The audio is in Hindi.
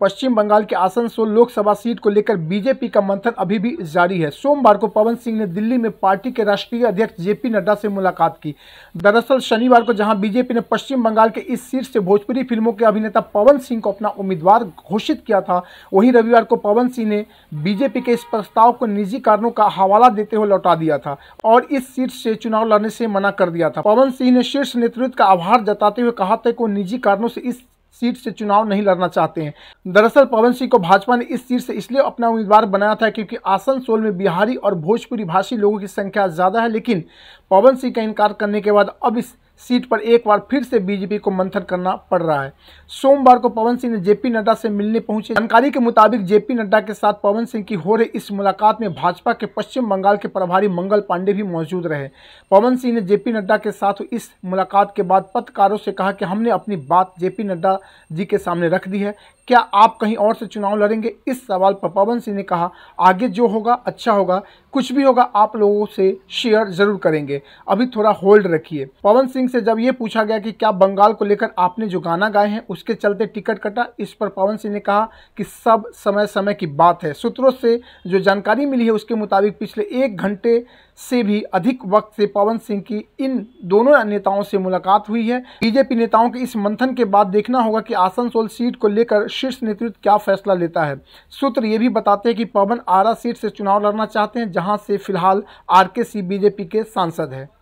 पश्चिम बंगाल के आसनसोल लोकसभा सीट को लेकर बीजेपी का मंथन अभी भी जारी है सोमवार को पवन सिंह ने दिल्ली में पार्टी के राष्ट्रीय अध्यक्ष जेपी नड्डा से मुलाकात की दरअसल शनिवार को जहां बीजेपी ने पश्चिम बंगाल के इस सीट से भोजपुरी फिल्मों के अभिनेता पवन सिंह को अपना उम्मीदवार घोषित किया था वहीं रविवार को पवन सिंह ने बीजेपी के इस प्रस्ताव को निजी कारणों का हवाला देते हुए लौटा दिया था और इस सीट से चुनाव लड़ने से मना कर दिया था पवन सिंह ने शीर्ष नेतृत्व का आभार जताते हुए कहा था कि निजी कारणों से इस सीट से चुनाव नहीं लड़ना चाहते हैं दरअसल पवन सिंह को भाजपा ने इस सीट से इसलिए अपना उम्मीदवार बनाया था क्योंकि आसनसोल में बिहारी और भोजपुरी भाषी लोगों की संख्या ज़्यादा है लेकिन पवन सिंह का इनकार करने के बाद अब इस सीट पर एक बार फिर से बीजेपी को मंथन करना पड़ रहा है सोमवार को पवन सिंह ने जेपी नड्डा से मिलने पहुंचे जानकारी के मुताबिक जेपी नड्डा के साथ पवन सिंह की हो रही इस मुलाकात में भाजपा के पश्चिम बंगाल के प्रभारी मंगल पांडे भी मौजूद रहे पवन सिंह ने जेपी नड्डा के साथ इस मुलाकात के बाद पत्रकारों से कहा कि हमने अपनी बात जेपी नड्डा जी के सामने रख दी है क्या आप कहीं और से चुनाव लड़ेंगे इस सवाल पर पवन सिंह ने कहा आगे जो होगा अच्छा होगा कुछ भी होगा आप लोगों से शेयर जरूर करेंगे अभी थोड़ा होल्ड रखिए पवन सिंह सिंह से जब ये पूछा गया कि क्या बंगाल को लेकर आपने जो गाना गाए हैं उसके चलते टिकट कटा इस पर पवन सिंह ने कहा कि सब समय समय की बात है सूत्रों से जो जानकारी मिली है उसके मुताबिक पिछले एक घंटे से भी अधिक वक्त से पवन सिंह की इन दोनों नेताओं से मुलाकात हुई है बीजेपी नेताओं के इस मंथन के बाद देखना होगा कि आसनसोल सीट को लेकर शीर्ष नेतृत्व क्या फैसला लेता है सूत्र ये भी बताते हैं कि पवन आरा सीट से चुनाव लड़ना चाहते हैं जहां से फिलहाल आर बीजेपी के सांसद हैं